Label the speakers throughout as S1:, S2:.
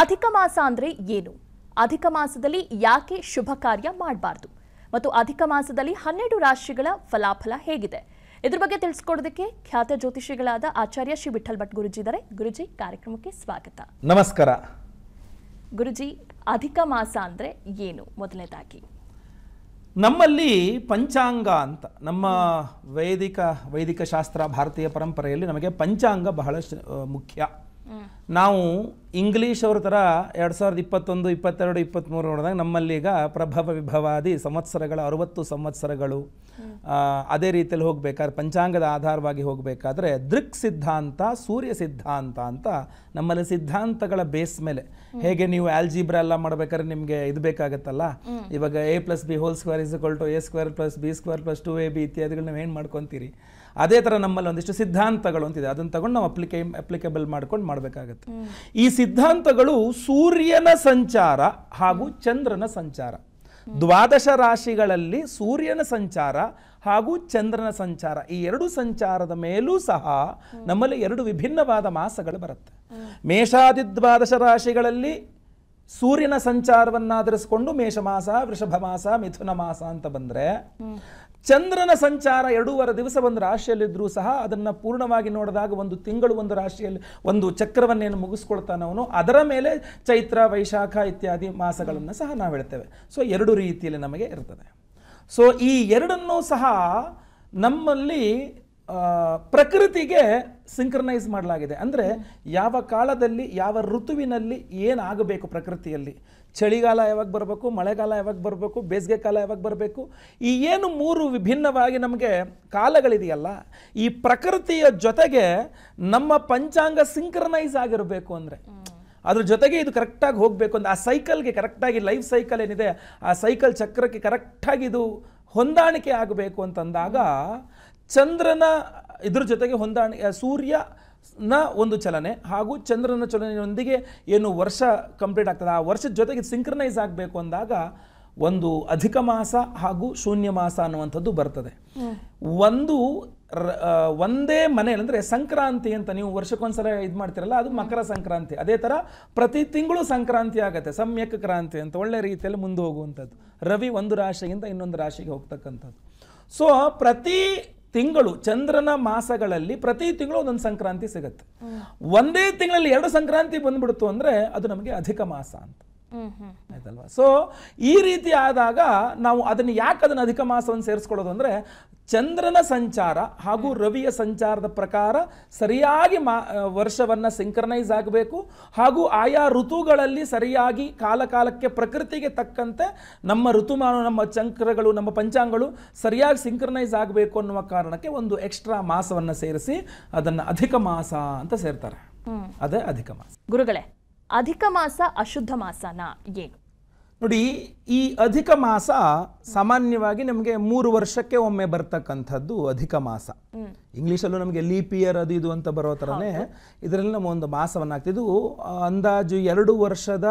S1: ಅಧಿಕ ಮಾಸ ಅಂದ್ರೆ ಏನು ಅಧಿಕ ಮಾಸದಲ್ಲಿ ಯಾಕೆ ಶುಭ ಕಾರ್ಯ ಮಾಡಬಾರ್ದು ಮತ್ತು ಅಧಿಕ ಮಾಸದಲ್ಲಿ ಹನ್ನೆರಡು ರಾಶಿಗಳ ಫಲಾಫಲ ಹೇಗಿದೆ ಇದ್ರ ಬಗ್ಗೆ ತಿಳಿಸ್ಕೊಡೋದಕ್ಕೆ ಖ್ಯಾತ ಜ್ಯೋತಿಷಿಗಳಾದ ಆಚಾರ್ಯ ಶ್ರೀ ವಿಠಲ್ ಭಟ್ ಗುರುಜಿ ಇದ್ದಾರೆ ಗುರುಜಿ ಕಾರ್ಯಕ್ರಮಕ್ಕೆ ಸ್ವಾಗತ ನಮಸ್ಕಾರ ಗುರುಜಿ ಅಧಿಕ ಮಾಸ ಅಂದ್ರೆ ಏನು ಮೊದಲನೇದಾಗಿ
S2: ನಮ್ಮಲ್ಲಿ ಪಂಚಾಂಗ ಅಂತ ನಮ್ಮ ವೈದಿಕ ವೈದಿಕ ಶಾಸ್ತ್ರ ಭಾರತೀಯ ಪರಂಪರೆಯಲ್ಲಿ ನಮಗೆ ಪಂಚಾಂಗ ಬಹಳ ಮುಖ್ಯ ನಾವು ಇಂಗ್ಲೀಷ್ ಅವ್ರ ಥರ ಎರಡು ಸಾವಿರದ ಇಪ್ಪತ್ತೊಂದು ಇಪ್ಪತ್ತೆರಡು ಇಪ್ಪತ್ತ್ಮೂರು ನೋಡಿದಾಗ ನಮ್ಮಲ್ಲೀಗ ಪ್ರಭವ ವಿಭವಾದಿ ಸಂವತ್ಸರಗಳ ಅರುವತ್ತು ಸಂವತ್ಸರಗಳು ಅದೇ ರೀತಿಯಲ್ಲಿ ಹೋಗಬೇಕಾದ್ರೆ ಪಂಚಾಂಗದ ಆಧಾರವಾಗಿ ಹೋಗಬೇಕಾದ್ರೆ ದೃಕ್ ಸಿದ್ಧಾಂತ ಸೂರ್ಯ ಸಿದ್ಧಾಂತ ಅಂತ ನಮ್ಮಲ್ಲಿ ಸಿದ್ಧಾಂತಗಳ ಬೇಸ್ ಮೇಲೆ ಹೇಗೆ ನೀವು ಆಲ್ಜಿಬ್ರ ಎಲ್ಲ ಮಾಡ್ಬೇಕಾದ್ರೆ ನಿಮಗೆ ಇದು ಬೇಕಾಗತ್ತಲ್ಲ ಇವಾಗ A plus B whole square is equal to A square plus B square plus two A B ಇತ್ಯಾದಿಗಳನ್ನ ನೀವು ಏನು ಮಾಡ್ಕೊತೀರಿ ಅದೇ ಥರ ನಮ್ಮಲ್ಲಿ ಒಂದಿಷ್ಟು ಸಿದ್ಧಾಂತಗಳು ಅಂತಿದೆ ಅದನ್ನು ತಗೊಂಡು ನಾವು ಅಪ್ಲಿಕೇ ಅಪ್ಲಿಕೇಬಲ್ ಮಾಡ್ಕೊಂಡು ಮಾಡಬೇಕಾಗುತ್ತೆ ಅಂತ ಈ ಸಿದ್ಧಾಂತಗಳು ಸೂರ್ಯನ ಸಂಚಾರ ಹಾಗೂ ಚಂದ್ರನ ಸಂಚಾರ ದ್ವಾದಶ ರಾಶಿಗಳಲ್ಲಿ ಸೂರ್ಯನ ಸಂಚಾರ ಹಾಗೂ ಚಂದ್ರನ ಸಂಚಾರ ಈ ಎರಡು ಸಂಚಾರದ ಮೇಲೂ ಸಹ ನಮ್ಮಲ್ಲಿ ಎರಡು ವಿಭಿನ್ನವಾದ ಮಾಸಗಳು ಬರುತ್ತೆ ಮೇಷಾದಿ ದ್ವಾದಶ ರಾಶಿಗಳಲ್ಲಿ ಸೂರ್ಯನ ಸಂಚಾರವನ್ನಾಧರಿಸಿಕೊಂಡು ಮೇಷಮಾಸ ವೃಷಭ ಮಾಸ ಮಿಥುನ ಮಾಸ ಅಂತ ಬಂದರೆ ಚಂದ್ರನ ಸಂಚಾರ ಎರಡೂವರೆ ದಿವಸ ಒಂದು ರಾಶಿಯಲ್ಲಿದ್ದರೂ ಸಹ ಅದನ್ನು ಪೂರ್ಣವಾಗಿ ನೋಡಿದಾಗ ಒಂದು ತಿಂಗಳು ಒಂದು ರಾಶಿಯಲ್ಲಿ ಒಂದು ಚಕ್ರವನ್ನೇನು ಮುಗಿಸ್ಕೊಳ್ತಾನೆ ಅವನು ಅದರ ಮೇಲೆ ಚೈತ್ರ ವೈಶಾಖ ಇತ್ಯಾದಿ ಮಾಸಗಳನ್ನು ಸಹ ನಾವು ಹೇಳ್ತೇವೆ ಸೊ ಎರಡು ರೀತಿಯಲ್ಲಿ ನಮಗೆ ಇರ್ತದೆ ಸೊ ಈ ಎರಡನ್ನೂ ಸಹ ನಮ್ಮಲ್ಲಿ ಪ್ರಕೃತಿಗೆ ಸಿಂಕ್ರನೈಸ್ ಮಾಡಲಾಗಿದೆ ಅಂದರೆ ಯಾವ ಕಾಲದಲ್ಲಿ ಯಾವ ಋತುವಿನಲ್ಲಿ ಏನಾಗಬೇಕು ಪ್ರಕೃತಿಯಲ್ಲಿ ಚಳಿಗಾಲ ಯಾವಾಗ ಬರಬೇಕು ಮಳೆಗಾಲ ಯಾವಾಗ ಬರಬೇಕು ಬೇಸಿಗೆ ಕಾಲ ಯಾವಾಗ ಬರಬೇಕು ಈ ಏನು ಮೂರು ವಿಭಿನ್ನವಾಗಿ ನಮಗೆ ಕಾಲಗಳಿದೆಯಲ್ಲ ಈ ಪ್ರಕೃತಿಯ ಜೊತೆಗೆ ನಮ್ಮ ಪಂಚಾಂಗ ಸಿಂಕ್ರನೈಸ್ ಆಗಿರಬೇಕು ಅಂದರೆ ಅದ್ರ ಜೊತೆಗೆ ಇದು ಕರೆಕ್ಟಾಗಿ ಹೋಗಬೇಕು ಅಂದರೆ ಆ ಸೈಕಲ್ಗೆ ಕರೆಕ್ಟಾಗಿ ಲೈಫ್ ಸೈಕಲ್ ಏನಿದೆ ಆ ಸೈಕಲ್ ಚಕ್ರಕ್ಕೆ ಕರೆಕ್ಟಾಗಿ ಇದು ಹೊಂದಾಣಿಕೆ ಆಗಬೇಕು ಅಂತಂದಾಗ ಚಂದ್ರನ ಇದ್ರ ಜೊತೆಗೆ ಹೊಂದಾಣಿಕೆ ಸೂರ್ಯನ ಒಂದು ಚಲನೆ ಹಾಗೂ ಚಂದ್ರನ ಚಲನೆಯೊಂದಿಗೆ ಏನು ವರ್ಷ ಕಂಪ್ಲೀಟ್ ಆಗ್ತದೆ ಆ ವರ್ಷದ ಜೊತೆಗೆ ಸಿಂಕ್ರನೈಸ್ ಆಗಬೇಕು ಅಂದಾಗ ಒಂದು ಅಧಿಕ ಮಾಸ ಹಾಗೂ ಶೂನ್ಯ ಮಾಸ ಅನ್ನುವಂಥದ್ದು ಬರ್ತದೆ ಒಂದು ಒಂದೇ ಮನೆ ಅಂದರೆ ಸಂಕ್ರಾಂತಿ ಅಂತ ನೀವು ವರ್ಷಕ್ಕೊಂದ್ಸಲ ಇದು ಮಾಡ್ತಿರಲ್ಲ ಅದು ಮಕರ ಸಂಕ್ರಾಂತಿ ಅದೇ ಥರ ಪ್ರತಿ ತಿಂಗಳು ಸಂಕ್ರಾಂತಿ ಆಗುತ್ತೆ ಸಮ್ಯಕ್ ಕ್ರಾಂತಿ ಅಂತ ಒಳ್ಳೆ ರೀತಿಯಲ್ಲಿ ಮುಂದೆ ಹೋಗುವಂಥದ್ದು ರವಿ ಒಂದು ರಾಶಿಗಿಂತ ಇನ್ನೊಂದು ರಾಶಿಗೆ ಹೋಗ್ತಕ್ಕಂಥದ್ದು ಸೊ ಪ್ರತಿ ತಿಂಗಳು ಚಂದ್ರನ ಮಾಸಗಳಲ್ಲಿ ಪ್ರತಿ ತಿಂಗಳು ಒಂದೊಂದು ಸಂಕ್ರಾಂತಿ ಸಿಗುತ್ತೆ ಒಂದೇ ತಿಂಗಳಲ್ಲಿ ಎರಡು ಸಂಕ್ರಾಂತಿ ಬಂದ್ಬಿಡ್ತು ಅಂದರೆ ಅದು ನಮಗೆ ಅಧಿಕ ಮಾಸ ಅಂತ ಆಯ್ತಲ್ವಾ ಸೊ ಈ ರೀತಿ ಆದಾಗ ನಾವು ಅದನ್ನು ಯಾಕೆ ಅದನ್ನು ಅಧಿಕ ಮಾಸವನ್ನು ಸೇರಿಸ್ಕೊಳ್ಳೋದು ಅಂದರೆ ಚಂದ್ರನ ಸಂಚಾರ ಹಾಗೂ ರವಿಯ ಸಂಚಾರದ ಪ್ರಕಾರ ಸರಿಯಾಗಿ ಮಾ ವರ್ಷವನ್ನು ಸಿಂಕ್ರನೈಸ್ ಆಗಬೇಕು ಹಾಗೂ ಆಯಾ ಋತುಗಳಲ್ಲಿ ಸರಿಯಾಗಿ ಕಾಲಕಾಲಕ್ಕೆ ಪ್ರಕೃತಿಗೆ ತಕ್ಕಂತೆ ನಮ್ಮ ಋತುಮಾನ ನಮ್ಮ ಚಂಕ್ರಗಳು ನಮ್ಮ ಪಂಚಾಂಗಗಳು ಸರಿಯಾಗಿ ಸಿಂಕ್ರನೈಸ್ ಆಗಬೇಕು ಅನ್ನುವ ಕಾರಣಕ್ಕೆ ಒಂದು ಎಕ್ಸ್ಟ್ರಾ ಮಾಸವನ್ನು ಸೇರಿಸಿ ಅದನ್ನು ಅಧಿಕ ಮಾಸ ಅಂತ ಸೇರ್ತಾರೆ ಅದೇ ಅಧಿಕ ಮಾಸ
S1: ಗುರುಗಳೇ ಅಧಿಕ ಮಾಸ ಅಶುದ್ಧ ಮಾಸನ ಏನು
S2: ನೋಡಿ ಈ ಅಧಿಕ ಮಾಸ ಸಾಮಾನ್ಯವಾಗಿ ನಮಗೆ ಮೂರು ವರ್ಷಕ್ಕೆ ಒಮ್ಮೆ ಬರ್ತಕ್ಕಂಥದ್ದು ಅಧಿಕ ಮಾಸ ಇಂಗ್ಲೀಷಲ್ಲೂ ನಮಗೆ ಲೀಪ್ ಇಯರ್ ಅದು ಇದು ಅಂತ ಬರೋ ಥರನೇ ಇದರಲ್ಲಿ ನಮ್ಮ ಒಂದು ಮಾಸವನ್ನು ಹಾಕ್ತಿದ್ದು ಅಂದಾಜು ಎರಡು ವರ್ಷದ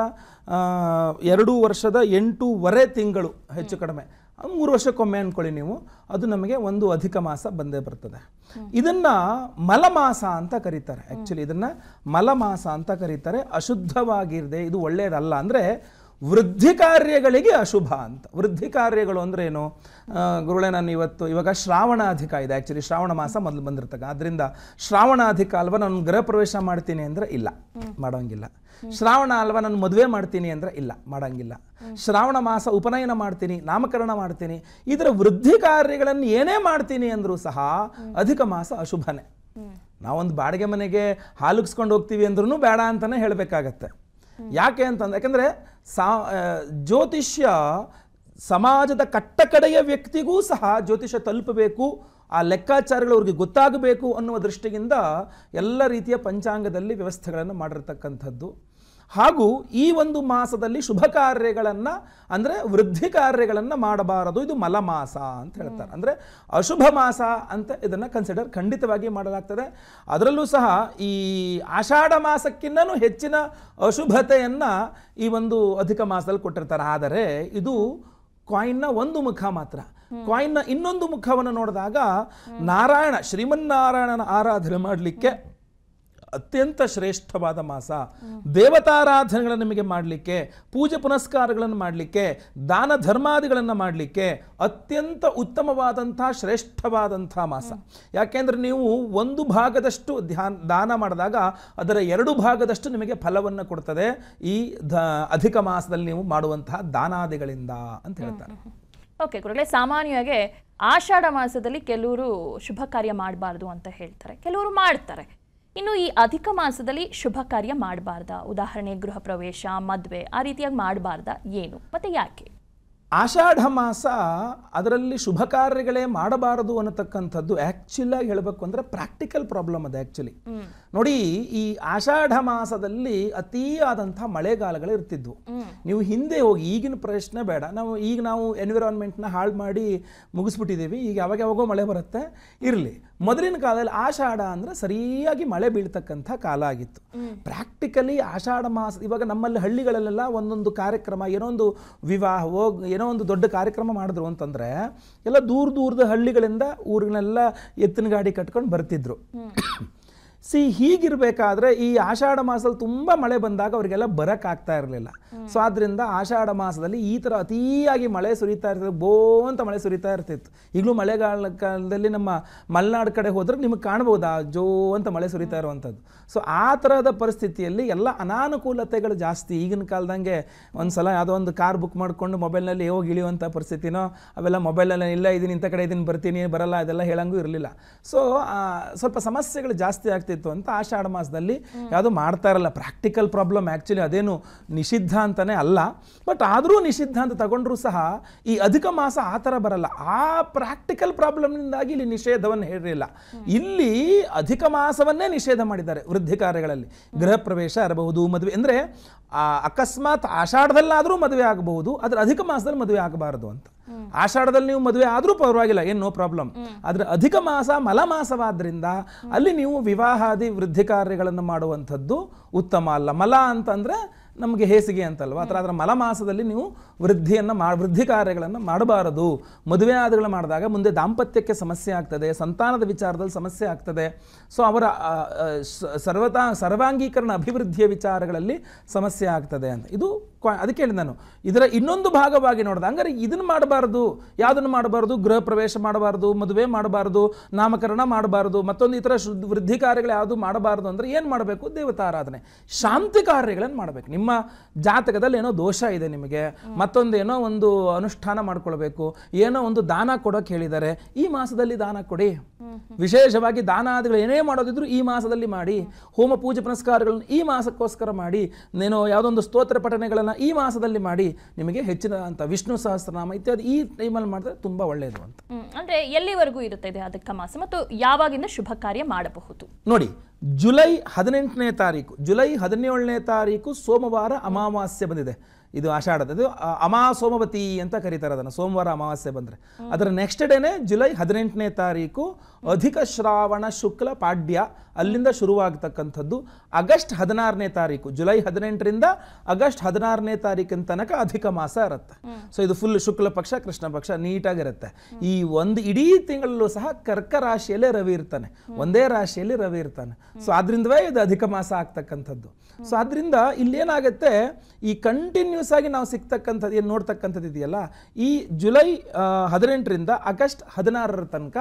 S2: ಎರಡು ವರ್ಷದ ಎಂಟೂವರೆ ತಿಂಗಳು ಹೆಚ್ಚು ಕಡಿಮೆ ಮೂರು ವರ್ಷಕ್ಕೊಮ್ಮೆ ಅಂದ್ಕೊಳ್ಳಿ ನೀವು ಅದು ನಮಗೆ ಒಂದು ಅಧಿಕ ಮಾಸ ಬಂದೇ ಬರ್ತದೆ ಇದನ್ನು ಮಲಮಾಸ ಅಂತ ಕರೀತಾರೆ ಆ್ಯಕ್ಚುಲಿ ಇದನ್ನು ಮಲಮಾಸ ಅಂತ ಕರೀತಾರೆ ಅಶುದ್ಧವಾಗಿರದೆ ಇದು ಒಳ್ಳೆಯದಲ್ಲ ಅಂದರೆ ವೃದ್ಧಿ ಕಾರ್ಯಗಳಿಗೆ ಅಶುಭ ಅಂತ ವೃದ್ಧಿ ಕಾರ್ಯಗಳು ಅಂದ್ರೆ ಏನು ಗುರುಳೆ ನಾನು ಇವತ್ತು ಇವಾಗ ಶ್ರಾವಣಾಧಿಕ ಇದೆ ಆ್ಯಕ್ಚುಲಿ ಶ್ರಾವಣ ಮಾಸ ಮೊದಲು ಬಂದಿರ್ತಕ್ಕ ಅದರಿಂದ ಶ್ರಾವಣಾಧಿಕ ಅಲ್ವಾ ನಾನು ಗೃಹ ಪ್ರವೇಶ ಮಾಡ್ತೀನಿ ಅಂದರೆ ಇಲ್ಲ ಮಾಡೋಂಗಿಲ್ಲ ಶ್ರಾವಣ ಅಲ್ವಾ ನಾನು ಮದುವೆ ಮಾಡ್ತೀನಿ ಅಂದರೆ ಇಲ್ಲ ಮಾಡೋಂಗಿಲ್ಲ ಶ್ರಾವಣ ಮಾಸ ಉಪನಯನ ಮಾಡ್ತೀನಿ ನಾಮಕರಣ ಮಾಡ್ತೀನಿ ಇದರ ವೃದ್ಧಿ ಕಾರ್ಯಗಳನ್ನು ಏನೇ ಮಾಡ್ತೀನಿ ಅಂದರೂ ಸಹ ಅಧಿಕ ಮಾಸ ಅಶುಭನೇ ನಾವೊಂದು ಬಾಡಿಗೆ ಮನೆಗೆ ಹಾಲುಗಿಸ್ಕೊಂಡು ಹೋಗ್ತೀವಿ ಅಂದ್ರೂ ಬೇಡ ಅಂತಲೇ ಹೇಳಬೇಕಾಗತ್ತೆ ಯಾಕೆ ಅಂತಂದ್ರೆ ಯಾಕಂದ್ರೆ ಸಾ ಜ್ಯೋತಿಷ್ಯ ಸಮಾಜದ ಕಟ್ಟಕಡೆಯ ವ್ಯಕ್ತಿಗೂ ಸಹ ಜ್ಯೋತಿಷ್ಯ ತಲುಪಬೇಕು ಆ ಲೆಕ್ಕಾಚಾರಗಳು ಅವ್ರಿಗೆ ಗೊತ್ತಾಗಬೇಕು ಅನ್ನುವ ದೃಷ್ಟಿಯಿಂದ ಎಲ್ಲ ರೀತಿಯ ಪಂಚಾಂಗದಲ್ಲಿ ವ್ಯವಸ್ಥೆಗಳನ್ನು ಮಾಡಿರ್ತಕ್ಕಂಥದ್ದು ಹಾಗೂ ಈ ಒಂದು ಮಾಸದಲ್ಲಿ ಶುಭ ಕಾರ್ಯಗಳನ್ನು ಅಂದರೆ ವೃದ್ಧಿ ಕಾರ್ಯಗಳನ್ನು ಮಾಡಬಾರದು ಇದು ಮಲಮಾಸ ಅಂತ ಹೇಳ್ತಾರೆ ಅಂದರೆ ಅಶುಭ ಮಾಸ ಅಂತ ಇದನ್ನು ಕನ್ಸಿಡರ್ ಖಂಡಿತವಾಗಿ ಮಾಡಲಾಗ್ತದೆ ಅದರಲ್ಲೂ ಸಹ ಈ ಆಷಾಢ ಮಾಸಕ್ಕಿನ್ನೂ ಹೆಚ್ಚಿನ ಅಶುಭತೆಯನ್ನು ಈ ಒಂದು ಅಧಿಕ ಮಾಸದಲ್ಲಿ ಕೊಟ್ಟಿರ್ತಾರೆ ಆದರೆ ಇದು ಕಾಯಿನ್ನ ಒಂದು ಮುಖ ಮಾತ್ರ ಕಾಯಿನ್ನ ಇನ್ನೊಂದು ಮುಖವನ್ನು ನೋಡಿದಾಗ ನಾರಾಯಣ ಶ್ರೀಮನ್ನಾರಾಯಣನ ಆರಾಧನೆ ಮಾಡಲಿಕ್ಕೆ ಅತ್ಯಂತ ಶ್ರೇಷ್ಠವಾದ ಮಾಸ ದೇವತಾರಾಧನೆಗಳನ್ನು ನಿಮಗೆ ಮಾಡಲಿಕ್ಕೆ ಪೂಜೆ ಪುನಸ್ಕಾರಗಳನ್ನು ಮಾಡಲಿಕ್ಕೆ ದಾನ ಧರ್ಮಾದಿಗಳನ್ನು ಮಾಡಲಿಕ್ಕೆ ಅತ್ಯಂತ ಉತ್ತಮವಾದಂಥ ಶ್ರೇಷ್ಠವಾದಂಥ ಮಾಸ ಯಾಕೆಂದರೆ ನೀವು ಒಂದು ಭಾಗದಷ್ಟು ಧ್ಯಾನ ದಾನ ಮಾಡಿದಾಗ ಅದರ ಎರಡು ಭಾಗದಷ್ಟು ನಿಮಗೆ ಫಲವನ್ನು ಕೊಡ್ತದೆ ಈ ದ ಅಧಿಕ ಮಾಸದಲ್ಲಿ ನೀವು ಮಾಡುವಂತಹ ದಾನಾದಿಗಳಿಂದ ಅಂತ ಹೇಳ್ತಾರೆ
S1: ಓಕೆ ಗುರುಗಳೇ ಸಾಮಾನ್ಯವಾಗಿ ಆಷಾಢ ಮಾಸದಲ್ಲಿ ಕೆಲವರು ಶುಭ ಕಾರ್ಯ ಮಾಡಬಾರ್ದು ಅಂತ ಹೇಳ್ತಾರೆ ಕೆಲವರು ಮಾಡ್ತಾರೆ ಇನ್ನು ಈ ಅಧಿಕ ಮಾಸದಲ್ಲಿ ಶುಭ ಕಾರ್ಯ ಮಾಡಬಾರ್ದ ಉದಾಹರಣೆ ಗೃಹ ಪ್ರವೇಶ ಮದುವೆ ಆ ರೀತಿಯಾಗಿ ಮಾಡಬಾರ್ದ ಏನು ಮತ್ತೆ ಯಾಕೆ
S2: ಆಷಾಢ ಮಾಸ ಅದರಲ್ಲಿ ಶುಭ ಕಾರ್ಯಗಳೇ ಮಾಡಬಾರದು ಅನ್ನತಕ್ಕಂಥದ್ದು ಆಗಿ ಹೇಳಬೇಕು ಅಂದ್ರೆ ಪ್ರಾಕ್ಟಿಕಲ್ ಪ್ರಾಬ್ಲಮ್ ಅದು ಆಕ್ಚುಲಿ ನೋಡಿ ಈ ಆಷಾಢ ಮಾಸದಲ್ಲಿ ಅತೀ ಆದಂಥ ಮಳೆಗಾಲಗಳು ಇರ್ತಿದ್ವು ನೀವು ಹಿಂದೆ ಹೋಗಿ ಈಗಿನ ಪ್ರಶ್ನೆ ಬೇಡ ನಾವು ಈಗ ನಾವು ಎನ್ವಿರಾನ್ಮೆಂಟ್ನ ಹಾಳು ಮಾಡಿ ಮುಗಿಸ್ಬಿಟ್ಟಿದ್ದೀವಿ ಈಗ ಯಾವಾಗ ಯಾವಾಗೋ ಮಳೆ ಬರುತ್ತೆ ಇರಲಿ ಮೊದಲಿನ ಕಾಲದಲ್ಲಿ ಆಷಾಢ ಅಂದ್ರೆ ಸರಿಯಾಗಿ ಮಳೆ ಬೀಳ್ತಕ್ಕಂಥ ಕಾಲ ಆಗಿತ್ತು ಪ್ರಾಕ್ಟಿಕಲಿ ಆಷಾಢ ಮಾಸ ಇವಾಗ ನಮ್ಮಲ್ಲಿ ಹಳ್ಳಿಗಳಲ್ಲೆಲ್ಲ ಒಂದೊಂದು ಕಾರ್ಯಕ್ರಮ ಏನೋ ಒಂದು ವಿವಾಹವೋ ಏನೋ ಒಂದು ದೊಡ್ಡ ಕಾರ್ಯಕ್ರಮ ಮಾಡಿದ್ರು ಅಂತಂದ್ರೆ ಎಲ್ಲ ದೂರ ದೂರದ ಹಳ್ಳಿಗಳಿಂದ ಊರಿನೆಲ್ಲ ಎತ್ತಿನ ಗಾಡಿ ಕಟ್ಕೊಂಡು ಬರ್ತಿದ್ರು ಸಿ ಹೀಗಿರಬೇಕಾದ್ರೆ ಈ ಆಷಾಢ ಮಾಸದಲ್ಲಿ ತುಂಬ ಮಳೆ ಬಂದಾಗ ಅವರಿಗೆಲ್ಲ ಬರಕಾಗ್ತಾ ಇರಲಿಲ್ಲ ಸೊ ಆದ್ರಿಂದ ಆಷಾಢ ಮಾಸದಲ್ಲಿ ಈ ಥರ ಅತಿಯಾಗಿ ಮಳೆ ಸುರಿತಾ ಇರ್ತಿತ್ತು ಬೋ ಅಂತ ಮಳೆ ಸುರಿತಾ ಇರ್ತಿತ್ತು ಈಗಲೂ ಮಳೆಗಾಲ ಕಾಲದಲ್ಲಿ ನಮ್ಮ ಮಲೆನಾಡು ಕಡೆ ಹೋದ್ರೆ ನಿಮಗೆ ಕಾಣಬಹುದಾ ಆ ಜೋ ಅಂತ ಮಳೆ ಸುರಿತಾ ಇರುವಂಥದ್ದು ಸೊ ಆ ತರಹದ ಪರಿಸ್ಥಿತಿಯಲ್ಲಿ ಎಲ್ಲ ಅನಾನುಕೂಲತೆಗಳು ಜಾಸ್ತಿ ಈಗಿನ ಕಾಲದಂಗೆ ಒಂದ್ಸಲ ಯಾವುದೋ ಒಂದು ಕಾರ್ ಬುಕ್ ಮಾಡ್ಕೊಂಡು ಮೊಬೈಲ್ನಲ್ಲಿ ಹೋಗಿ ಇಳಿಯುವಂಥ ಪರಿಸ್ಥಿತಿನೋ ಅವೆಲ್ಲ ಮೊಬೈಲಲ್ಲಿ ಇಲ್ಲ ಇದನ್ನ ಇಂಥ ಕಡೆ ಇದನ್ನು ಬರ್ತೀನಿ ಬರಲ್ಲ ಅದೆಲ್ಲ ಹೇಳಂಗೂ ಇರಲಿಲ್ಲ ಸೊ ಸ್ವಲ್ಪ ಸಮಸ್ಯೆಗಳು ಜಾಸ್ತಿ ಆಗ್ತಿತ್ತು ಅಂತ ಆಷಾಢ ಮಾಸದಲ್ಲಿ ಯಾವುದು ಮಾಡ್ತಾ ಇರಲ್ಲ ಪ್ರಾಕ್ಟಿಕಲ್ ಪ್ರಾಬ್ಲಮ್ ಆ್ಯಕ್ಚುಲಿ ಅದೇನು ನಿಷಿದ್ಧ ಅಂತಲೇ ಅಲ್ಲ ಬಟ್ ಆದರೂ ನಿಷಿದ್ಧ ಅಂತ ತಗೊಂಡ್ರೂ ಸಹ ಈ ಅಧಿಕ ಮಾಸ ಆ ಥರ ಬರಲ್ಲ ಆ ಪ್ರಾಕ್ಟಿಕಲ್ ಪ್ರಾಬ್ಲಮ್ನಿಂದಾಗಿ ಇಲ್ಲಿ ನಿಷೇಧವನ್ನು ಹೇಳಿರಲಿಲ್ಲ ಇಲ್ಲಿ ಅಧಿಕ ಮಾಸವನ್ನೇ ನಿಷೇಧ ಮಾಡಿದ್ದಾರೆ ವೃದ್ಧಿ ಕಾರ್ಯಗಳಲ್ಲಿ ಗೃಹ ಪ್ರವೇಶ ಇರಬಹುದು ಮದುವೆ ಅಂದರೆ ಅಕಸ್ಮಾತ್ ಆಷಾಢದಲ್ಲಾದರೂ ಮದುವೆ ಆಗಬಹುದು ಅದರ ಅಧಿಕ ಮಾಸದಲ್ಲಿ ಮದುವೆ ಆಗಬಾರದು ಅಂತ ಆಷಾಢದಲ್ಲಿ ನೀವು ಮದುವೆ ಆದರೂ ಪರವಾಗಿಲ್ಲ ಏನು ನೋ ಪ್ರಾಬ್ಲಮ್ ಆದರೆ ಅಧಿಕ ಮಾಸ ಮಲಮಾಸವಾದ್ರಿಂದ ಅಲ್ಲಿ ನೀವು ವಿವಾಹಾದಿ ವೃದ್ಧಿ ಕಾರ್ಯಗಳನ್ನು ಮಾಡುವಂಥದ್ದು ಉತ್ತಮ ಅಲ್ಲ ಮಲ ಅಂತಂದರೆ ನಮಗೆ ಹೇಸಿಗೆ ಅಂತಲ್ವ ಆ ಅದರ ಮಲಮಾಸದಲ್ಲಿ ನೀವು ವೃದ್ಧಿಯನ್ನು ಮಾ ವೃದ್ಧಿ ಕಾರ್ಯಗಳನ್ನು ಮಾಡಬಾರದು ಮದುವೆ ಆದಗಳು ಮಾಡಿದಾಗ ಮುಂದೆ ದಾಂಪತ್ಯಕ್ಕೆ ಸಮಸ್ಯೆ ಆಗ್ತದೆ ಸಂತಾನದ ವಿಚಾರದಲ್ಲಿ ಸಮಸ್ಯೆ ಆಗ್ತದೆ ಸೊ ಅವರ ಸರ್ವತಾ ಸರ್ವಾಂಗೀಕರಣ ಅಭಿವೃದ್ಧಿಯ ವಿಚಾರಗಳಲ್ಲಿ ಸಮಸ್ಯೆ ಆಗ್ತದೆ ಅಂತ ಇದು ಅದಕ್ಕೆ ಹೇಳಿದ ನಾನು ಇದರ ಇನ್ನೊಂದು ಭಾಗವಾಗಿ ನೋಡಿದೆ ಹಂಗಾರೆ ಇದನ್ನು ಮಾಡಬಾರ್ದು ಯಾವುದನ್ನು ಮಾಡಬಾರ್ದು ಗೃಹ ಪ್ರವೇಶ ಮಾಡಬಾರ್ದು ಮದುವೆ ಮಾಡಬಾರ್ದು ನಾಮಕರಣ ಮಾಡಬಾರ್ದು ಮತ್ತೊಂದು ಇತರ ಶುದ್ಧ ವೃದ್ಧಿ ಕಾರ್ಯಗಳು ಯಾವುದು ಮಾಡಬಾರ್ದು ಅಂದರೆ ಏನು ಮಾಡಬೇಕು ದೇವತಾರಾಧನೆ ಶಾಂತಿ ಕಾರ್ಯಗಳನ್ನು ಮಾಡಬೇಕು ನಿಮ್ಮ ನಿಮ್ಮ ಜಾತಕದಲ್ಲಿ ಏನೋ ದೋಷ ಇದೆ ನಿಮಗೆ ಮತ್ತೊಂದು ಏನೋ ಒಂದು ಅನುಷ್ಠಾನ ಮಾಡ್ಕೊಳ್ಬೇಕು ಏನೋ ಒಂದು ದಾನ ಕೊಡೋಕೆ ಹೇಳಿದ್ದಾರೆ ಈ ಮಾಸದಲ್ಲಿ ದಾನ ಕೊಡಿ ವಿಶೇಷವಾಗಿ ದಾನ ಆದಿಗಳು ಏನೇ ಮಾಡೋದಿದ್ರು ಈ ಮಾಸದಲ್ಲಿ ಮಾಡಿ ಹೋಮ ಪೂಜೆ ಪುನಸ್ಕಾರಗಳನ್ನು ಈ ಮಾಸಕ್ಕೋಸ್ಕರ ಮಾಡಿ ನೀನು ಯಾವುದೊಂದು ಸ್ತೋತ್ರ ಪಠನೆಗಳನ್ನು ಈ ಮಾಸದಲ್ಲಿ ಮಾಡಿ ನಿಮಗೆ ಹೆಚ್ಚಿನ ಅಂತ ವಿಷ್ಣು ಸಹಸ್ರನಾಮ ಇತ್ಯಾದಿ ಈ ಟೈಮಲ್ಲಿ ಮಾಡಿದ್ರೆ ತುಂಬಾ ಒಳ್ಳೆಯದು
S1: ಅಂತ ಅಂದ್ರೆ ಎಲ್ಲಿವರೆಗೂ ಇರುತ್ತೆ ಅದಕ್ಕೆ ಮಾಸ ಮತ್ತು ಯಾವಾಗಿಂದ ಶುಭ ಕಾರ್ಯ ಮಾಡಬಹುದು
S2: ನೋಡಿ ಜುಲೈ ಹದಿನೆಂಟನೇ ತಾರೀಕು ಜುಲೈ ಹದಿನೇಳನೇ ತಾರೀಕು ಸೋಮವಾರ ಅಮಾವಾಸ್ಯೆ ಬಂದಿದೆ ಇದು ಇದು ಅಮಾ ಸೋಮವತಿ ಅಂತ ಕರೀತಾರೆ ಅದನ್ನು ಸೋಮವಾರ ಅಮಾವಾಸ್ಯೆ ಬಂದರೆ ಅದರ ನೆಕ್ಸ್ಟ್ ಡೇನೇ ಜುಲೈ ಹದಿನೆಂಟನೇ ತಾರೀಕು ಅಧಿಕ ಶ್ರಾವಣ ಶುಕ್ಲ ಪಾಡ್ಯ ಅಲ್ಲಿಂದ ಶುರುವಾಗತಕ್ಕಂಥದ್ದು ಆಗಸ್ಟ್ ಹದಿನಾರನೇ ತಾರೀಕು ಜುಲೈ ಹದಿನೆಂಟರಿಂದ ಆಗಸ್ಟ್ ಹದಿನಾರನೇ ತಾರೀಕಿನ ತನಕ ಅಧಿಕ ಮಾಸ ಇರುತ್ತೆ ಸೊ ಇದು ಫುಲ್ ಶುಕ್ಲ ಪಕ್ಷ ಕೃಷ್ಣ ಪಕ್ಷ ನೀಟಾಗಿರುತ್ತೆ ಈ ಒಂದು ಇಡೀ ತಿಂಗಳಲ್ಲೂ ಸಹ ಕರ್ಕ ರಾಶಿಯಲ್ಲೇ ರವಿ ಇರ್ತಾನೆ ಒಂದೇ ರಾಶಿಯಲ್ಲಿ ರವಿ ಇರ್ತಾನೆ ಸೊ ಆದ್ರಿಂದವೇ ಇದು ಅಧಿಕ ಮಾಸ ಆಗ್ತಕ್ಕಂಥದ್ದು ಸೊ ಅದರಿಂದ ಇಲ್ಲೇನಾಗುತ್ತೆ ಈ ಕಂಟಿನ್ಯೂಸ್ ಆಗಿ ನಾವು ಸಿಗ್ತಕ್ಕಂಥದ್ದು ಏನು ನೋಡ್ತಕ್ಕಂಥದ್ದು ಇದೆಯಲ್ಲ ಈ ಜುಲೈ ಹದಿನೆಂಟರಿಂದ ಆಗಸ್ಟ್ ಹದಿನಾರರ ತನಕ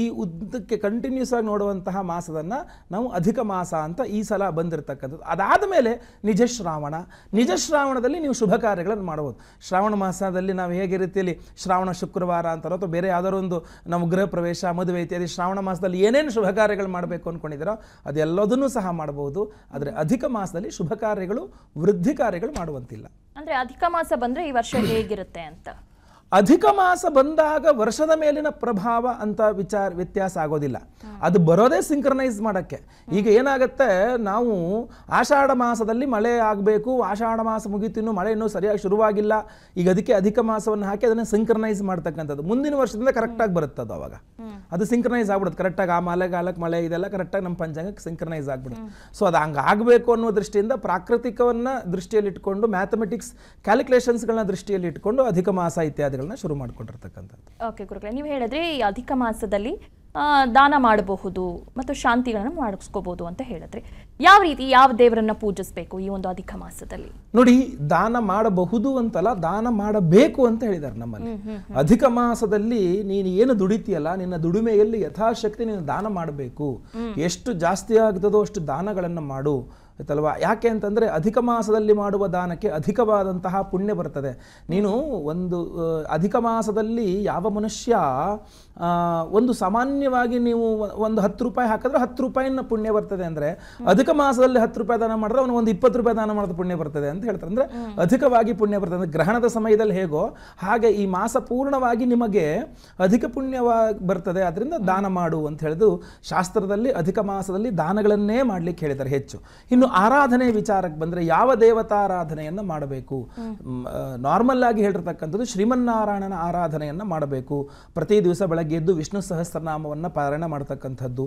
S2: ಈ ಉದ್ದಕ್ಕೆ ಕಂಟಿನ್ಯೂಸ್ ಆಗಿ ನೋಡುವಂತಹ ಮಾಸದನ್ನ ನಾವು ಅಧಿಕ ಮಾಸ ಅಂತ ಈ ಸಲ ಬಂದಿರತಕ್ಕಂಥದ್ದು ಅದಾದ ಮೇಲೆ ನಿಜ ಶ್ರಾವಣ ನಿಜ ಶ್ರಾವಣದಲ್ಲಿ ನೀವು ಶುಭ ಕಾರ್ಯಗಳನ್ನು ಮಾಡಬಹುದು ಶ್ರಾವಣ ಮಾಸದಲ್ಲಿ ನಾವು ಹೇಗೆ ರೀತಿಯಲ್ಲಿ ಶ್ರಾವಣ ಶುಕ್ರವಾರ ಅಂತಾರೋ ಅಥವಾ ಬೇರೆ ಯಾವುದಾದ್ರು ಒಂದು ನಮ್ಮ ಗೃಹ ಪ್ರವೇಶ ಮದುವೆ ಇತ್ಯಾದಿ ಶ್ರಾವಣ ಮಾಸದಲ್ಲಿ ಏನೇನು ಶುಭ ಕಾರ್ಯಗಳು ಮಾಡಬೇಕು ಅಂದ್ಕೊಂಡಿದ್ದೀರೋ ಅದೆಲ್ಲದನ್ನೂ ಸಹ ಮಾಡಬಹುದು ಆದರೆ ಅಧಿಕ ಮಾಸ ಮಾಸದಲ್ಲಿ ಶುಭ ಕಾರ್ಯಗಳು ವೃದ್ಧಿ ಕಾರ್ಯಗಳು ಮಾಡುವಂತಿಲ್ಲ
S1: ಅಂದ್ರೆ ಅಧಿಕ ಮಾಸ ಬಂದ್ರೆ ಈ ವರ್ಷ ಹೇಗಿರುತ್ತೆ ಅಂತ
S2: ಅಧಿಕ ಮಾಸ ಬಂದಾಗ ವರ್ಷದ ಮೇಲಿನ ಪ್ರಭಾವ ಅಂತ ವಿಚಾರ ವ್ಯತ್ಯಾಸ ಆಗೋದಿಲ್ಲ ಅದು ಬರೋದೇ ಸಿಂಕ್ರನೈಸ್ ಮಾಡೋಕ್ಕೆ ಈಗ ಏನಾಗುತ್ತೆ ನಾವು ಆಷಾಢ ಮಾಸದಲ್ಲಿ ಮಳೆ ಆಗಬೇಕು ಆಷಾಢ ಮಾಸ ಮುಗಿತಿನ್ನು ಮಳೆ ಇನ್ನೂ ಸರಿಯಾಗಿ ಶುರುವಾಗಿಲ್ಲ ಈಗ ಅದಕ್ಕೆ ಅಧಿಕ ಮಾಸವನ್ನು ಹಾಕಿ ಅದನ್ನು ಸಿಂಕ್ರನೈಸ್ ಮಾಡ್ತಕ್ಕಂಥದ್ದು ಮುಂದಿನ ವರ್ಷದಿಂದ ಕರೆಕ್ಟಾಗಿ ಬರುತ್ತೆ ಅದು ಅವಾಗ ಅದು ಸಿಂಕ್ರನೈಸ್ ಆಗ್ಬಿಡುತ್ತೆ ಕರೆಕ್ಟಾಗಿ ಆ ಮಳೆಗಾಲಕ್ಕೆ ಮಳೆ ಇದೆಲ್ಲ ಕರೆಕ್ಟಾಗಿ ನಮ್ಮ ಪಂಚಾಂಗಕ್ಕೆ ಸಿಂಕ್ರನೈಸ್ ಆಗ್ಬಿಡುತ್ತೆ ಸೊ ಅದು ಹಂಗೆ ಆಗಬೇಕು ಅನ್ನೋ ದೃಷ್ಟಿಯಿಂದ ಪ್ರಾಕೃತಿಕವನ್ನು ದೃಷ್ಟಿಯಲ್ಲಿ ಇಟ್ಕೊಂಡು ಮ್ಯಾಥಮೆಟಿಕ್ಸ್ ಕ್ಯಾಲ್ಕುಲೇಷನ್ಸ್ಗಳನ್ನ ದೃಷ್ಟಿಯಲ್ಲಿ ಇಟ್ಕೊಂಡು ಅಧಿಕ ಮಾಸ ಇತ್ಯಾದಿ ಕಾರ್ಯಗಳನ್ನ ಶುರು ಮಾಡಿಕೊಂಡಿರ್ತಕ್ಕಂಥದ್ದು
S1: ಓಕೆ ಗುರುಗಳೇ ನೀವು ಹೇಳಿದ್ರೆ ಈ ಅಧಿಕ ಮಾಸದಲ್ಲಿ ದಾನ ಮಾಡಬಹುದು ಮತ್ತು ಶಾಂತಿಗಳನ್ನು ಮಾಡಿಸ್ಕೋಬಹುದು ಅಂತ ಹೇಳಿದ್ರೆ ಯಾವ ರೀತಿ ಯಾವ ದೇವರನ್ನ ಪೂಜಿಸಬೇಕು ಈ ಒಂದು ಅಧಿಕ ಮಾಸದಲ್ಲಿ
S2: ನೋಡಿ ದಾನ ಮಾಡಬಹುದು ಅಂತಲ್ಲ ದಾನ ಮಾಡಬೇಕು ಅಂತ ಹೇಳಿದ್ದಾರೆ ನಮ್ಮಲ್ಲಿ ಅಧಿಕ ಮಾಸದಲ್ಲಿ ನೀನು ಏನು ದುಡಿತೀಯಲ್ಲ ನಿನ್ನ ದುಡಿಮೆಯಲ್ಲಿ ಯಥಾಶಕ್ತಿ ನೀನು ದಾನ ಮಾಡಬೇಕು ಎಷ್ಟು ಜಾಸ್ತಿ ಆಗ್ತದೋ ಅಷ್ಟು ದಾನಗಳನ್ನು ಮಾಡು ಆಯ್ತಲ್ವಾ ಯಾಕೆ ಅಂತಂದರೆ ಅಧಿಕ ಮಾಸದಲ್ಲಿ ಮಾಡುವ ದಾನಕ್ಕೆ ಅಧಿಕವಾದಂತಹ ಪುಣ್ಯ ಬರ್ತದೆ ನೀನು ಒಂದು ಅಧಿಕ ಮಾಸದಲ್ಲಿ ಯಾವ ಮನುಷ್ಯ ಒಂದು ಸಾಮಾನ್ಯವಾಗಿ ನೀವು ಒಂದು ಹತ್ತು ರೂಪಾಯಿ ಹಾಕಿದ್ರೆ ಹತ್ತು ರೂಪಾಯಿನ ಪುಣ್ಯ ಬರ್ತದೆ ಅಂದರೆ ಅಧಿಕ ಮಾಸದಲ್ಲಿ ಹತ್ತು ರೂಪಾಯಿ ದಾನ ಮಾಡಿದ್ರೆ ಅವನು ಒಂದು ಇಪ್ಪತ್ತು ರೂಪಾಯಿ ದಾನ ಮಾಡಿದ ಪುಣ್ಯ ಬರ್ತದೆ ಅಂತ ಹೇಳ್ತಾರೆ ಅಂದರೆ ಅಧಿಕವಾಗಿ ಪುಣ್ಯ ಬರ್ತದೆ ಅಂದರೆ ಗ್ರಹಣದ ಸಮಯದಲ್ಲಿ ಹೇಗೋ ಹಾಗೆ ಈ ಮಾಸ ಪೂರ್ಣವಾಗಿ ನಿಮಗೆ ಅಧಿಕ ಪುಣ್ಯವಾಗಿ ಬರ್ತದೆ ಅದರಿಂದ ದಾನ ಮಾಡು ಅಂತ ಹೇಳಿದು ಶಾಸ್ತ್ರದಲ್ಲಿ ಅಧಿಕ ಮಾಸದಲ್ಲಿ ದಾನಗಳನ್ನೇ ಮಾಡಲಿಕ್ಕೆ ಹೇಳಿದ್ದಾರೆ ಹೆಚ್ಚು ಇನ್ನು ಆರಾಧನೆ ವಿಚಾರಕ್ಕೆ ಬಂದರೆ ಯಾವ ದೇವತಾರಾಧನೆಯನ್ನು ಮಾಡಬೇಕು ನಾರ್ಮಲ್ ಆಗಿ ಹೇಳಿರ್ತಕ್ಕಂಥದ್ದು ಶ್ರೀಮನ್ನಾರಾಯಣನ ಆರಾಧನೆಯನ್ನು ಮಾಡಬೇಕು ಪ್ರತಿ ದಿವಸ ಬೆಳಗ್ಗೆ ಎದ್ದು ವಿಷ್ಣು ಸಹಸ್ರನಾಮವನ್ನು ಪಾರಾಯಣ ಮಾಡತಕ್ಕಂಥದ್ದು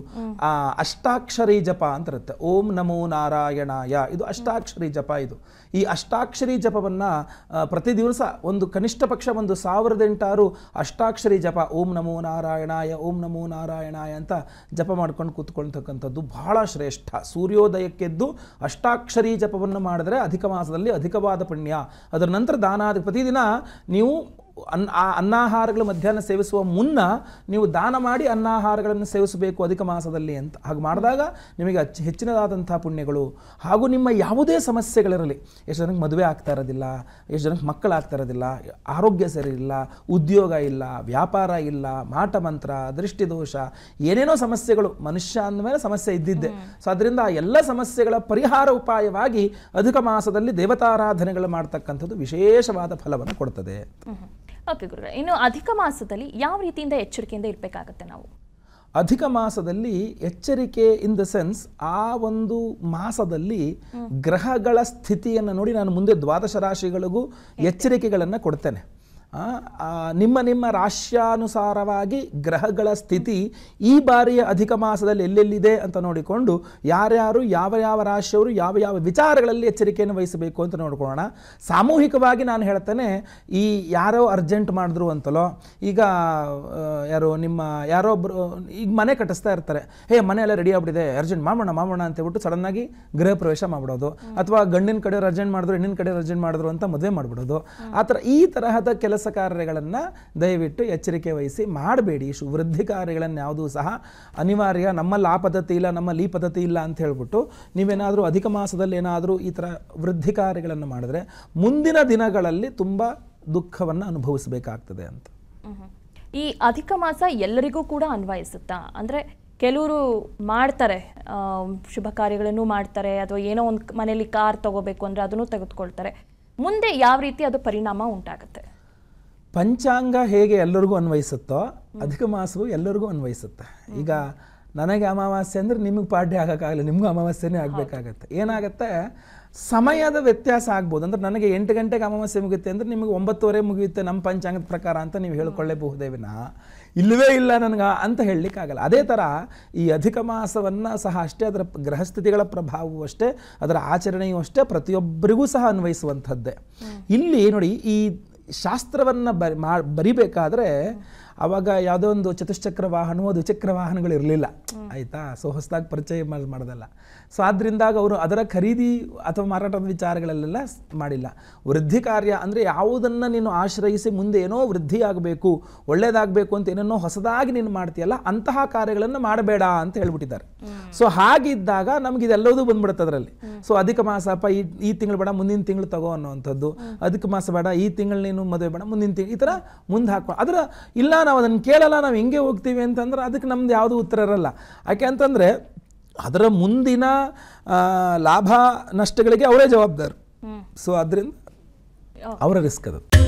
S2: ಆ ಅಷ್ಟಾಕ್ಷರಿ ಜಪ ಅಂತ ಇರುತ್ತೆ ಓಂ ನಮೋ ನಾರಾಯಣಾಯ ಇದು ಅಷ್ಟಾಕ್ಷರಿ ಜಪ ಇದು ಈ ಅಷ್ಟಾಕ್ಷರಿ ಜಪವನ್ನು ಪ್ರತಿ ದಿವಸ ಒಂದು ಕನಿಷ್ಠ ಪಕ್ಷ ಒಂದು ಸಾವಿರದ ಎಂಟಾರು ಅಷ್ಟಾಕ್ಷರಿ ಜಪ ಓಂ ನಮೋ ನಾರಾಯಣಾಯ ಓಂ ನಮೋ ನಾರಾಯಣಾಯ ಅಂತ ಜಪ ಮಾಡ್ಕೊಂಡು ಕೂತ್ಕೊಳ್ತಕ್ಕಂಥದ್ದು ಬಹಳ ಶ್ರೇಷ್ಠ ಸೂರ್ಯೋದಯಕ್ಕೆದ್ದು ಅಷ್ಟಾಕ್ಷರಿ ಜಪವನ್ನು ಮಾಡಿದ್ರೆ ಅಧಿಕ ಮಾಸದಲ್ಲಿ ಅಧಿಕವಾದ ಪುಣ್ಯ ಅದರ ನಂತರ ದಾನಾದಿ ಪ್ರತಿದಿನ ನೀವು ಅನ್ ಆ ಅನ್ನಾಹಾರಗಳು ಮಧ್ಯಾಹ್ನ ಸೇವಿಸುವ ಮುನ್ನ ನೀವು ದಾನ ಮಾಡಿ ಅನ್ನಾಹಾರಗಳನ್ನು ಸೇವಿಸಬೇಕು ಅಧಿಕ ಮಾಸದಲ್ಲಿ ಅಂತ ಹಾಗೆ ಮಾಡಿದಾಗ ನಿಮಗೆ ಅಚ್ಚು ಹೆಚ್ಚಿನದಾದಂಥ ಪುಣ್ಯಗಳು ಹಾಗೂ ನಿಮ್ಮ ಯಾವುದೇ ಸಮಸ್ಯೆಗಳಿರಲಿ ಎಷ್ಟು ಜನಕ್ಕೆ ಮದುವೆ ಆಗ್ತಾ ಇರೋದಿಲ್ಲ ಎಷ್ಟು ಜನಕ್ಕೆ ಮಕ್ಕಳಾಗ್ತಾ ಇರೋದಿಲ್ಲ ಆರೋಗ್ಯ ಸರಿ ಉದ್ಯೋಗ ಇಲ್ಲ ವ್ಯಾಪಾರ ಇಲ್ಲ ಮಾಟಮಂತ್ರ ದೃಷ್ಟಿದೋಷ ಏನೇನೋ ಸಮಸ್ಯೆಗಳು ಮನುಷ್ಯ ಅಂದಮೇಲೆ ಸಮಸ್ಯೆ ಇದ್ದಿದ್ದೆ ಸೊ ಅದರಿಂದ ಆ ಎಲ್ಲ ಸಮಸ್ಯೆಗಳ ಪರಿಹಾರ ಉಪಾಯವಾಗಿ ಅಧಿಕ ಮಾಸದಲ್ಲಿ ದೇವತಾರಾಧನೆಗಳು ಮಾಡ್ತಕ್ಕಂಥದ್ದು ವಿಶೇಷವಾದ ಫಲವನ್ನು ಕೊಡ್ತದೆ
S1: ಓಕೆ ಇನ್ನು ಅಧಿಕ ಮಾಸದಲ್ಲಿ ಯಾವ ರೀತಿಯಿಂದ ಎಚ್ಚರಿಕೆಯಿಂದ ಇರಬೇಕಾಗತ್ತೆ ನಾವು
S2: ಅಧಿಕ ಮಾಸದಲ್ಲಿ ಎಚ್ಚರಿಕೆ ಇನ್ ದ ಸೆನ್ಸ್ ಆ ಒಂದು ಮಾಸದಲ್ಲಿ ಗ್ರಹಗಳ ಸ್ಥಿತಿಯನ್ನು ನೋಡಿ ನಾನು ಮುಂದೆ ದ್ವಾದಶ ರಾಶಿಗಳಿಗೂ ಎಚ್ಚರಿಕೆಗಳನ್ನು ಕೊಡ್ತೇನೆ ನಿಮ್ಮ ನಿಮ್ಮ ರಾಶ್ಯಾನುಸಾರವಾಗಿ ಗ್ರಹಗಳ ಸ್ಥಿತಿ ಈ ಬಾರಿಯ ಅಧಿಕ ಮಾಸದಲ್ಲಿ ಎಲ್ಲೆಲ್ಲಿದೆ ಅಂತ ನೋಡಿಕೊಂಡು ಯಾರ್ಯಾರು ಯಾವ ಯಾವ ರಾಶಿಯವರು ಯಾವ ಯಾವ ವಿಚಾರಗಳಲ್ಲಿ ಎಚ್ಚರಿಕೆಯನ್ನು ವಹಿಸಬೇಕು ಅಂತ ನೋಡ್ಕೊಳ್ಳೋಣ ಸಾಮೂಹಿಕವಾಗಿ ನಾನು ಹೇಳ್ತೇನೆ ಈ ಯಾರೋ ಅರ್ಜೆಂಟ್ ಮಾಡಿದ್ರು ಅಂತಲೋ ಈಗ ಯಾರು ನಿಮ್ಮ ಯಾರೋ ಒಬ್ಬರು ಈಗ ಮನೆ ಕಟ್ಟಿಸ್ತಾ ಇರ್ತಾರೆ ಹೇ ಮನೆ ಎಲ್ಲ ರೆಡಿ ಆಗ್ಬಿಟ್ಟಿದೆ ಅರ್ಜೆಂಟ್ ಮಾಡೋಣ ಮಾಡೋಣ ಅಂತೇಳ್ಬಿಟ್ಟು ಸಡನ್ನಾಗಿ ಗೃಹ ಪ್ರವೇಶ ಮಾಡ್ಬಿಡೋದು ಅಥವಾ ಗಂಡಿನ ಕಡೆ ಅರ್ಜೆಂಟ್ ಮಾಡಿದ್ರು ಹೆಣ್ಣಿನ ಕಡೆ ಅರ್ಜೆಂಟ್ ಮಾಡಿದ್ರು ಅಂತ ಮದುವೆ ಮಾಡಿಬಿಡೋದು ಆ ಥರ ಈ ತರಹದ ಕೆಲಸ ಕೆಲಸ ಕಾರ್ಯಗಳನ್ನು ದಯವಿಟ್ಟು ಎಚ್ಚರಿಕೆ ವಹಿಸಿ ಮಾಡಬೇಡಿ ವೃದ್ಧಿ ಕಾರ್ಯಗಳನ್ನು ಯಾವುದೂ ಸಹ ಅನಿವಾರ್ಯ ನಮ್ಮಲ್ಲಿ ಆ ಪದ್ಧತಿ ಇಲ್ಲ ನಮ್ಮಲ್ಲಿ ಈ ಪದ್ಧತಿ ಇಲ್ಲ ಅಂತ ಹೇಳಿಬಿಟ್ಟು ನೀವೇನಾದರೂ ಅಧಿಕ ಮಾಸದಲ್ಲಿ ಏನಾದರೂ ಈ ಥರ ವೃದ್ಧಿ ಕಾರ್ಯಗಳನ್ನು ಮಾಡಿದ್ರೆ ಮುಂದಿನ ದಿನಗಳಲ್ಲಿ ತುಂಬ ದುಃಖವನ್ನು ಅನುಭವಿಸಬೇಕಾಗ್ತದೆ ಅಂತ
S1: ಈ ಅಧಿಕ ಮಾಸ ಎಲ್ಲರಿಗೂ ಕೂಡ ಅನ್ವಯಿಸುತ್ತಾ ಅಂದರೆ ಕೆಲವರು ಮಾಡ್ತಾರೆ ಶುಭ ಕಾರ್ಯಗಳನ್ನು ಮಾಡ್ತಾರೆ ಅಥವಾ ಏನೋ ಒಂದು ಮನೇಲಿ ಕಾರ್ ತಗೋಬೇಕು ಅಂದರೆ ಅದನ್ನು ತೆಗೆದುಕೊಳ್ತಾರೆ ಮುಂದೆ ಯಾವ ರೀತಿ ಅದು ಪರಿಣಾಮ ಉಂಟಾಗುತ್ತೆ
S2: ಪಂಚಾಂಗ ಹೇಗೆ ಎಲ್ಲರಿಗೂ ಅನ್ವಯಿಸುತ್ತೋ ಅಧಿಕ ಮಾಸವು ಎಲ್ಲರಿಗೂ ಅನ್ವಯಿಸುತ್ತೆ ಈಗ ನನಗೆ ಅಮಾವಾಸ್ಯೆ ಅಂದರೆ ನಿಮಗೆ ಪಾಡ್ಯ ಆಗೋಕ್ಕಾಗಲ್ಲ ನಿಮಗೂ ಅಮಾವಾಸ್ಯೆನೇ ಆಗಬೇಕಾಗತ್ತೆ ಏನಾಗುತ್ತೆ ಸಮಯದ ವ್ಯತ್ಯಾಸ ಆಗ್ಬೋದು ಅಂದರೆ ನನಗೆ ಎಂಟು ಗಂಟೆಗೆ ಅಮಾವಾಸ್ಯೆ ಮುಗಿಯುತ್ತೆ ಅಂದರೆ ನಿಮಗೆ ಒಂಬತ್ತುವರೆ ಮುಗಿಯುತ್ತೆ ನಮ್ಮ ಪಂಚಾಂಗದ ಪ್ರಕಾರ ಅಂತ ನೀವು ಹೇಳ್ಕೊಳ್ಳೇಬಹುದೇ ವಿನ ಇಲ್ಲವೇ ಇಲ್ಲ ನನಗೆ ಅಂತ ಹೇಳಲಿಕ್ಕಾಗಲ್ಲ ಅದೇ ಥರ ಈ ಅಧಿಕ ಮಾಸವನ್ನು ಸಹ ಅಷ್ಟೇ ಅದರ ಗ್ರಹಸ್ಥಿತಿಗಳ ಪ್ರಭಾವವು ಅಷ್ಟೇ ಅದರ ಆಚರಣೆಯೂ ಅಷ್ಟೇ ಪ್ರತಿಯೊಬ್ಬರಿಗೂ ಸಹ ಅನ್ವಯಿಸುವಂಥದ್ದೇ ಇಲ್ಲಿ ನೋಡಿ ಈ ಶಾಸ್ತ್ರವನ್ನು ಬರಿ ಮಾ ಬರಿಬೇಕಾದ್ರೆ ಅವಾಗ ಯಾವುದೋ ಒಂದು ಚತುಶ್ಚಕ್ರ ವಾಹನವೋ ದ್ವಿಚಕ್ರ ವಾಹನಗಳು ಇರಲಿಲ್ಲ ಆಯಿತಾ ಸೊ ಹೊಸದಾಗಿ ಪರಿಚಯ ಮಾಡೋದಲ್ಲ ಸೊ ಆದ್ದರಿಂದಾಗ ಅವರು ಅದರ ಖರೀದಿ ಅಥವಾ ಮಾರಾಟದ ವಿಚಾರಗಳಲ್ಲೆಲ್ಲ ಮಾಡಿಲ್ಲ ವೃದ್ಧಿ ಕಾರ್ಯ ಅಂದರೆ ಯಾವುದನ್ನು ನೀನು ಆಶ್ರಯಿಸಿ ಮುಂದೆ ಏನೋ ವೃದ್ಧಿಯಾಗಬೇಕು ಒಳ್ಳೆಯದಾಗಬೇಕು ಅಂತ ಏನೇನೋ ಹೊಸದಾಗಿ ನೀನು ಮಾಡ್ತೀಯಲ್ಲ ಅಂತಹ ಕಾರ್ಯಗಳನ್ನು ಮಾಡಬೇಡ ಅಂತ ಹೇಳ್ಬಿಟ್ಟಿದ್ದಾರೆ ಸೊ ಹಾಗಿದ್ದಾಗ ನಮ್ಗೆ ಇದೆಲ್ಲದೂ ಬಂದ್ಬಿಡುತ್ತೆ ಅದರಲ್ಲಿ ಸೊ ಅಧಿಕ ಮಾಸ ಈ ಈ ತಿಂಗಳು ಬೇಡ ಮುಂದಿನ ತಿಂಗಳು ತಗೋ ಅನ್ನೋವಂಥದ್ದು ಅಧಿಕ ಮಾಸ ಬೇಡ ಈ ತಿಂಗಳು ನೀನು ಮದುವೆ ಬೇಡ ಮುಂದಿನ ತಿಂಗಳು ಈ ಥರ ಮುಂದೆ ಹಾಕೋ ಅದರ ಇಲ್ಲ ನಾವು ಅದನ್ನು ಕೇಳಲ್ಲ ನಾವು ಹೆಂಗೆ ಹೋಗ್ತೀವಿ ಅಂತಂದ್ರೆ ಅದಕ್ಕೆ ನಮ್ದು ಯಾವುದು ಉತ್ತರ ಇರಲ್ಲ ಯಾಕೆ ಅಂತಂದ್ರೆ ಅದರ ಮುಂದಿನ ಲಾಭ ನಷ್ಟಗಳಿಗೆ ಅವರೇ ಜವಾಬ್ದಾರಿ ಸೊ ಅದರಿಂದ ಅವರ ರಿಸ್ಕ್ ಅದು